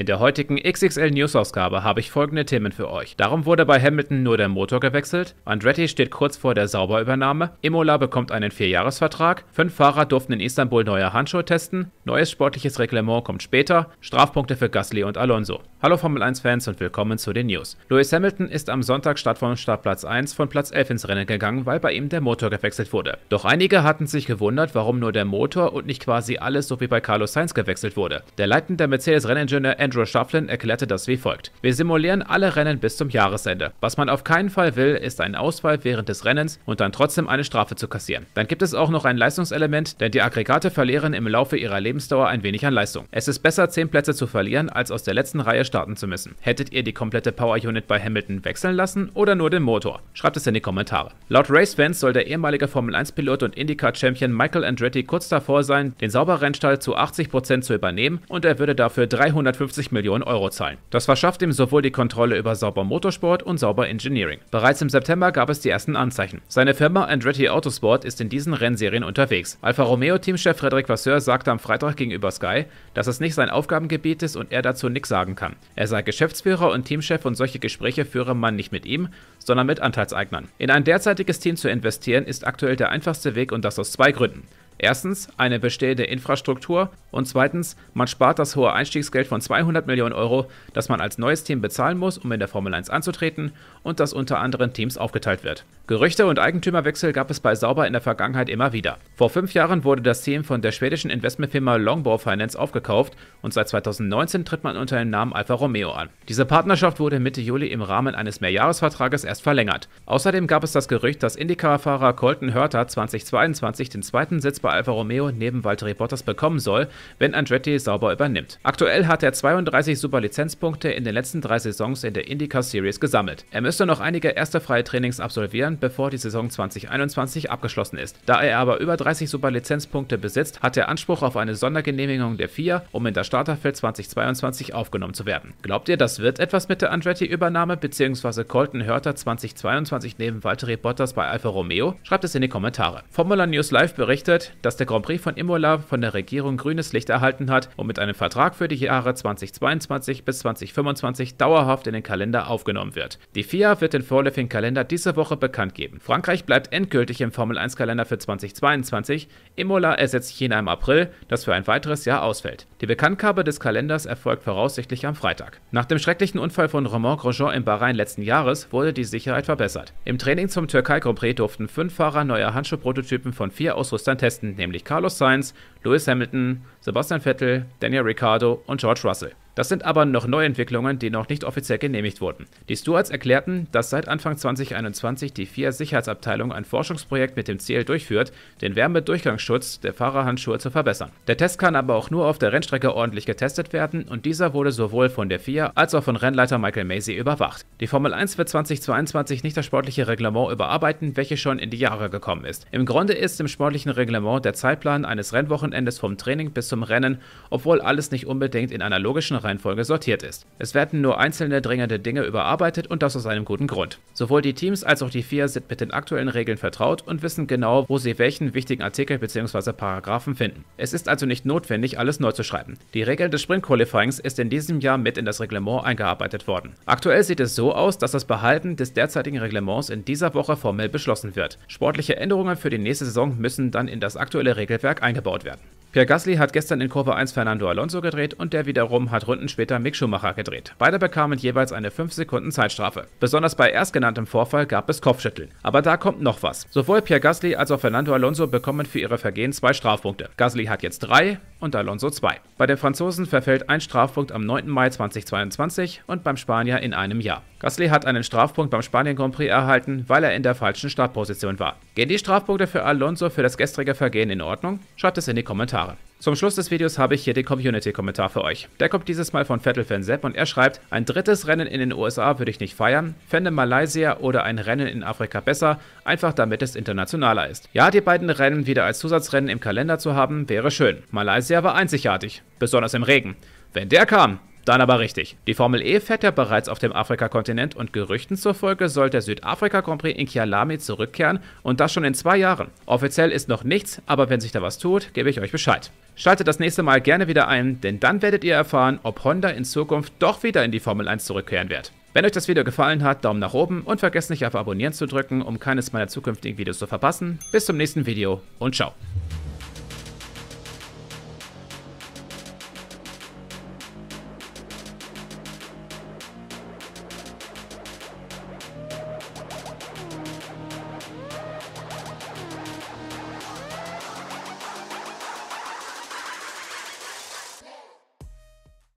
In der heutigen XXL News-Ausgabe habe ich folgende Themen für euch. Darum wurde bei Hamilton nur der Motor gewechselt, Andretti steht kurz vor der Sauberübernahme, Imola bekommt einen Vierjahresvertrag, fünf Fahrer durften in Istanbul neue Handschuhe testen, neues sportliches Reglement kommt später, Strafpunkte für Gasly und Alonso. Hallo Formel 1-Fans und willkommen zu den News. Lewis Hamilton ist am Sonntag statt vom Startplatz 1 von Platz 11 ins Rennen gegangen, weil bei ihm der Motor gewechselt wurde. Doch einige hatten sich gewundert, warum nur der Motor und nicht quasi alles so wie bei Carlos Sainz gewechselt wurde. Der leitende Mercedes-Renningenieur Andrew Shaflin erklärte das wie folgt. Wir simulieren alle Rennen bis zum Jahresende. Was man auf keinen Fall will, ist ein Ausfall während des Rennens und dann trotzdem eine Strafe zu kassieren. Dann gibt es auch noch ein Leistungselement, denn die Aggregate verlieren im Laufe ihrer Lebensdauer ein wenig an Leistung. Es ist besser, 10 Plätze zu verlieren, als aus der letzten Reihe starten zu müssen. Hättet ihr die komplette Power Unit bei Hamilton wechseln lassen oder nur den Motor? Schreibt es in die Kommentare. Laut Racefans soll der ehemalige Formel-1-Pilot und IndyCar-Champion Michael Andretti kurz davor sein, den Sauberrennstall zu 80% zu übernehmen und er würde dafür 350 52 Millionen Euro zahlen. Das verschafft ihm sowohl die Kontrolle über Sauber Motorsport und Sauber Engineering. Bereits im September gab es die ersten Anzeichen. Seine Firma Andretti Autosport ist in diesen Rennserien unterwegs. Alfa Romeo-Teamchef Frederic Vasseur sagte am Freitag gegenüber Sky, dass es nicht sein Aufgabengebiet ist und er dazu nichts sagen kann. Er sei Geschäftsführer und Teamchef und solche Gespräche führe man nicht mit ihm, sondern mit Anteilseignern. In ein derzeitiges Team zu investieren ist aktuell der einfachste Weg und das aus zwei Gründen. Erstens eine bestehende Infrastruktur und zweitens, man spart das hohe Einstiegsgeld von 200 Millionen Euro, das man als neues Team bezahlen muss, um in der Formel 1 anzutreten und das unter anderen Teams aufgeteilt wird. Gerüchte und Eigentümerwechsel gab es bei Sauber in der Vergangenheit immer wieder. Vor fünf Jahren wurde das Team von der schwedischen Investmentfirma Longbow Finance aufgekauft und seit 2019 tritt man unter dem Namen Alfa Romeo an. Diese Partnerschaft wurde Mitte Juli im Rahmen eines Mehrjahresvertrages erst verlängert. Außerdem gab es das Gerücht, dass Indycar-Fahrer Colton Hörter 2022 den zweiten Sitz bei für Alfa Romeo neben Valtteri Bottas bekommen soll, wenn Andretti sauber übernimmt. Aktuell hat er 32 Superlizenzpunkte in den letzten drei Saisons in der IndyCar Series gesammelt. Er müsste noch einige erste freie Trainings absolvieren, bevor die Saison 2021 abgeschlossen ist. Da er aber über 30 Superlizenzpunkte besitzt, hat er Anspruch auf eine Sondergenehmigung der FIA, um in das Starterfeld 2022 aufgenommen zu werden. Glaubt ihr, das wird etwas mit der Andretti-Übernahme bzw. Colton Hörter 2022 neben Valtteri Bottas bei Alfa Romeo? Schreibt es in die Kommentare. Formula News Live berichtet, dass der Grand Prix von Imola von der Regierung grünes Licht erhalten hat und mit einem Vertrag für die Jahre 2022 bis 2025 dauerhaft in den Kalender aufgenommen wird. Die FIA wird den Vorläufigen-Kalender diese Woche bekannt geben. Frankreich bleibt endgültig im Formel-1-Kalender für 2022. Imola ersetzt China im April, das für ein weiteres Jahr ausfällt. Die Bekanntgabe des Kalenders erfolgt voraussichtlich am Freitag. Nach dem schrecklichen Unfall von Romain Grosjean im Bahrain letzten Jahres wurde die Sicherheit verbessert. Im Training zum Türkei Grand Prix durften fünf Fahrer neue Handschuhprototypen von vier Ausrüstern testen. Westen, nämlich Carlos Sainz, Lewis Hamilton, Sebastian Vettel, Daniel Ricciardo und George Russell. Das sind aber noch Neuentwicklungen, die noch nicht offiziell genehmigt wurden. Die Stewards erklärten, dass seit Anfang 2021 die fia Sicherheitsabteilung ein Forschungsprojekt mit dem Ziel durchführt, den Wärmedurchgangsschutz der Fahrerhandschuhe zu verbessern. Der Test kann aber auch nur auf der Rennstrecke ordentlich getestet werden und dieser wurde sowohl von der FIA als auch von Rennleiter Michael Macy überwacht. Die Formel 1 wird 2022 nicht das sportliche Reglement überarbeiten, welches schon in die Jahre gekommen ist. Im Grunde ist im sportlichen Reglement der Zeitplan eines Rennwochenendes vom Training bis zum Rennen, obwohl alles nicht unbedingt in einer logischen Reihenfolge sortiert ist. Es werden nur einzelne dringende Dinge überarbeitet und das aus einem guten Grund. Sowohl die Teams als auch die vier sind mit den aktuellen Regeln vertraut und wissen genau, wo sie welchen wichtigen Artikel bzw. Paragraphen finden. Es ist also nicht notwendig, alles neu zu schreiben. Die Regel des Sprint Qualifyings ist in diesem Jahr mit in das Reglement eingearbeitet worden. Aktuell sieht es so aus, dass das Behalten des derzeitigen Reglements in dieser Woche formell beschlossen wird. Sportliche Änderungen für die nächste Saison müssen dann in das aktuelle Regelwerk eingebaut werden. Pierre Gasly hat gestern in Kurve 1 Fernando Alonso gedreht und der wiederum hat Runden später Mick Schumacher gedreht. Beide bekamen jeweils eine 5 Sekunden Zeitstrafe. Besonders bei erstgenanntem Vorfall gab es Kopfschütteln. Aber da kommt noch was. Sowohl Pierre Gasly als auch Fernando Alonso bekommen für ihre Vergehen zwei Strafpunkte. Gasly hat jetzt drei, und Alonso 2. Bei den Franzosen verfällt ein Strafpunkt am 9. Mai 2022 und beim Spanier in einem Jahr. Gasly hat einen Strafpunkt beim Spanien Grand Prix erhalten, weil er in der falschen Startposition war. Gehen die Strafpunkte für Alonso für das gestrige Vergehen in Ordnung? Schreibt es in die Kommentare. Zum Schluss des Videos habe ich hier den Community-Kommentar für euch. Der kommt dieses Mal von Vettel-Fan Sepp und er schreibt, ein drittes Rennen in den USA würde ich nicht feiern, fände Malaysia oder ein Rennen in Afrika besser, einfach damit es internationaler ist. Ja, die beiden Rennen wieder als Zusatzrennen im Kalender zu haben, wäre schön. Malaysia war einzigartig, besonders im Regen. Wenn der kam, dann aber richtig. Die Formel E fährt ja bereits auf dem Afrikakontinent und Gerüchten zufolge soll der Südafrika Grand Prix in Kialami zurückkehren und das schon in zwei Jahren. Offiziell ist noch nichts, aber wenn sich da was tut, gebe ich euch Bescheid. Schaltet das nächste Mal gerne wieder ein, denn dann werdet ihr erfahren, ob Honda in Zukunft doch wieder in die Formel 1 zurückkehren wird. Wenn euch das Video gefallen hat, Daumen nach oben und vergesst nicht auf Abonnieren zu drücken, um keines meiner zukünftigen Videos zu verpassen. Bis zum nächsten Video und ciao.